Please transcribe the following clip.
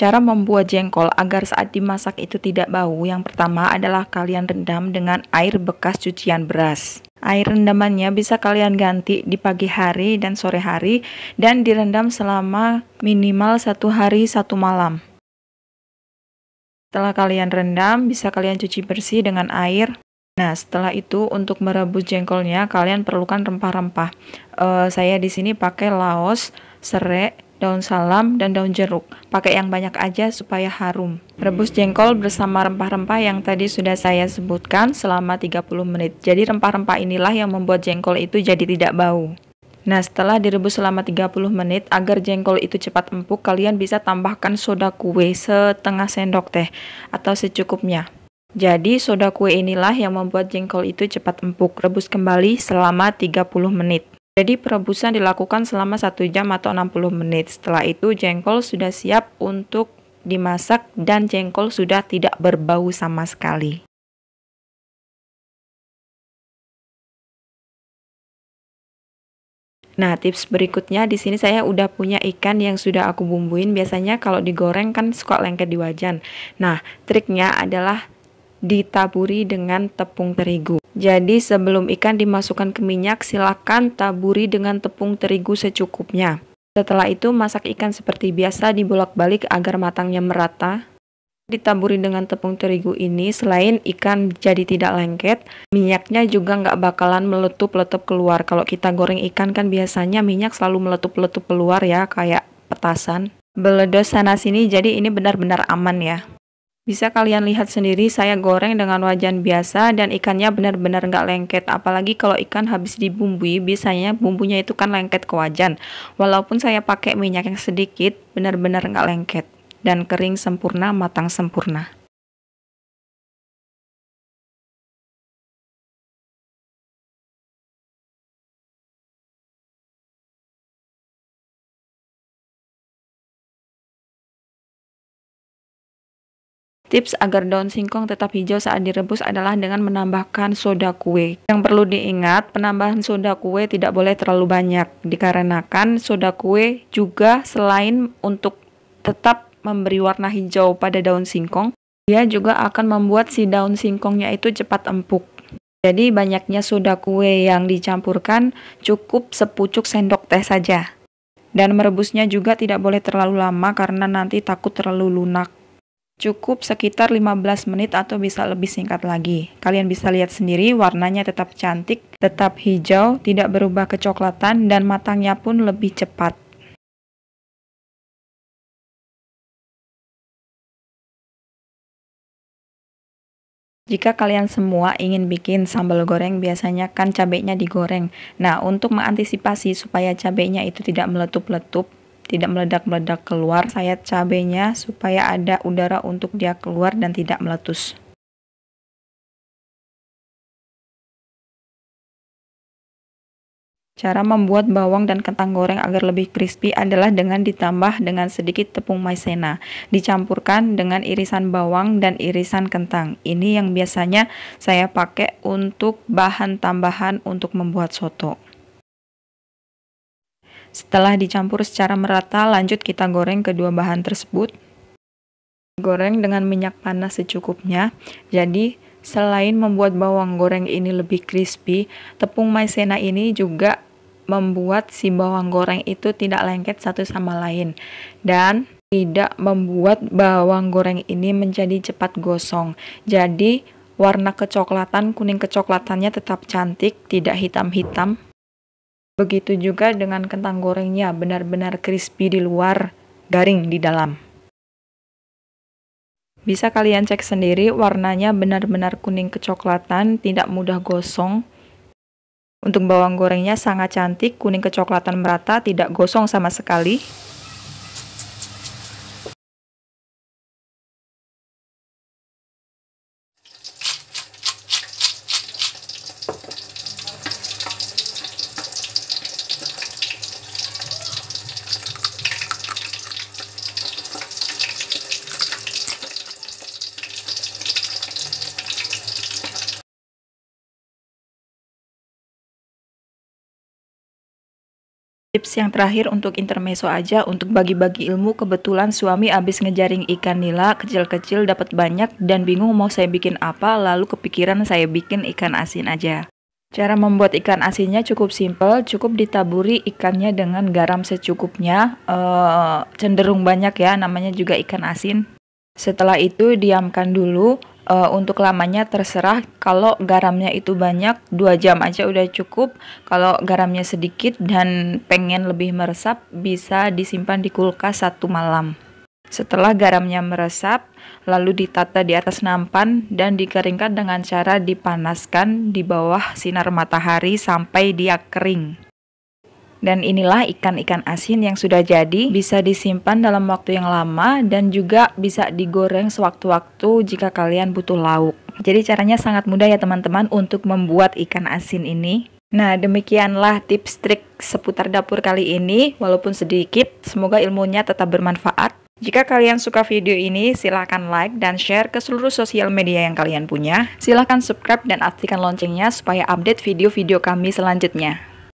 Cara membuat jengkol agar saat dimasak itu tidak bau yang pertama adalah kalian rendam dengan air bekas cucian beras. Air rendamannya bisa kalian ganti di pagi hari dan sore hari dan direndam selama minimal satu hari satu malam. Setelah kalian rendam, bisa kalian cuci bersih dengan air. Nah, setelah itu untuk merebus jengkolnya kalian perlukan rempah-rempah. Uh, saya di sini pakai laos, serai, daun salam, dan daun jeruk. Pakai yang banyak aja supaya harum. Rebus jengkol bersama rempah-rempah yang tadi sudah saya sebutkan selama 30 menit. Jadi rempah-rempah inilah yang membuat jengkol itu jadi tidak bau. Nah, setelah direbus selama 30 menit, agar jengkol itu cepat empuk, kalian bisa tambahkan soda kue setengah sendok teh atau secukupnya. Jadi, soda kue inilah yang membuat jengkol itu cepat empuk. Rebus kembali selama 30 menit. Jadi perebusan dilakukan selama 1 jam atau 60 menit. Setelah itu jengkol sudah siap untuk dimasak dan jengkol sudah tidak berbau sama sekali. Nah, tips berikutnya di sini saya udah punya ikan yang sudah aku bumbuin. Biasanya kalau digoreng kan suka lengket di wajan. Nah, triknya adalah ditaburi dengan tepung terigu. Jadi sebelum ikan dimasukkan ke minyak, silakan taburi dengan tepung terigu secukupnya. Setelah itu masak ikan seperti biasa di bolak balik agar matangnya merata. Ditaburi dengan tepung terigu ini, selain ikan jadi tidak lengket, minyaknya juga nggak bakalan meletup-letup keluar. Kalau kita goreng ikan kan biasanya minyak selalu meletup-letup keluar ya, kayak petasan. Beledos sana-sini, jadi ini benar-benar aman ya. Bisa kalian lihat sendiri saya goreng dengan wajan biasa dan ikannya benar-benar nggak lengket. Apalagi kalau ikan habis dibumbui, biasanya bumbunya itu kan lengket ke wajan. Walaupun saya pakai minyak yang sedikit, benar-benar nggak lengket. Dan kering sempurna, matang sempurna. Tips agar daun singkong tetap hijau saat direbus adalah dengan menambahkan soda kue. Yang perlu diingat, penambahan soda kue tidak boleh terlalu banyak, dikarenakan soda kue juga selain untuk tetap memberi warna hijau pada daun singkong, dia juga akan membuat si daun singkongnya itu cepat empuk. Jadi banyaknya soda kue yang dicampurkan cukup sepucuk sendok teh saja. Dan merebusnya juga tidak boleh terlalu lama karena nanti takut terlalu lunak cukup sekitar 15 menit atau bisa lebih singkat lagi. Kalian bisa lihat sendiri warnanya tetap cantik, tetap hijau, tidak berubah kecoklatan dan matangnya pun lebih cepat. Jika kalian semua ingin bikin sambal goreng, biasanya kan cabenya digoreng. Nah, untuk mengantisipasi supaya cabenya itu tidak meletup-letup, tidak meledak-meledak keluar sayat cabenya supaya ada udara untuk dia keluar dan tidak meletus. Cara membuat bawang dan kentang goreng agar lebih crispy adalah dengan ditambah dengan sedikit tepung maizena, dicampurkan dengan irisan bawang dan irisan kentang. Ini yang biasanya saya pakai untuk bahan tambahan untuk membuat soto. Setelah dicampur secara merata, lanjut kita goreng kedua bahan tersebut. Goreng dengan minyak panas secukupnya. Jadi, selain membuat bawang goreng ini lebih crispy, tepung maizena ini juga membuat si bawang goreng itu tidak lengket satu sama lain dan tidak membuat bawang goreng ini menjadi cepat gosong. Jadi, warna kecoklatan, kuning kecoklatannya tetap cantik, tidak hitam-hitam. Begitu juga dengan kentang gorengnya, benar-benar crispy di luar, garing di dalam. Bisa kalian cek sendiri, warnanya benar-benar kuning kecoklatan, tidak mudah gosong. Untuk bawang gorengnya sangat cantik, kuning kecoklatan merata, tidak gosong sama sekali. tips yang terakhir untuk intermeso aja untuk bagi-bagi ilmu kebetulan suami abis ngejaring ikan nila kecil-kecil dapat banyak dan bingung mau saya bikin apa lalu kepikiran saya bikin ikan asin aja. Cara membuat ikan asinnya cukup simple cukup ditaburi ikannya dengan garam secukupnya, e, cenderung banyak ya namanya juga ikan asin. Setelah itu diamkan dulu, uh, untuk lamanya terserah kalau garamnya itu banyak dua jam aja udah cukup kalau garamnya sedikit dan pengen lebih meresap bisa disimpan di kulkas satu malam setelah garamnya meresap, lalu ditata di atas nampan dan dikeringkan dengan cara dipanaskan di bawah sinar matahari sampai dia kering. Dan inilah ikan-ikan asin yang sudah jadi, bisa disimpan dalam waktu yang lama dan juga bisa digoreng sewaktu-waktu jika kalian butuh lauk. Jadi caranya sangat mudah ya teman-teman untuk membuat ikan asin ini. Nah, demikianlah tips trik seputar dapur kali ini. Walaupun sedikit, semoga ilmunya tetap bermanfaat. Jika kalian suka video ini, silahkan like dan share ke seluruh sosial media yang kalian punya. Silahkan subscribe dan aktifkan loncengnya supaya update video-video kami selanjutnya.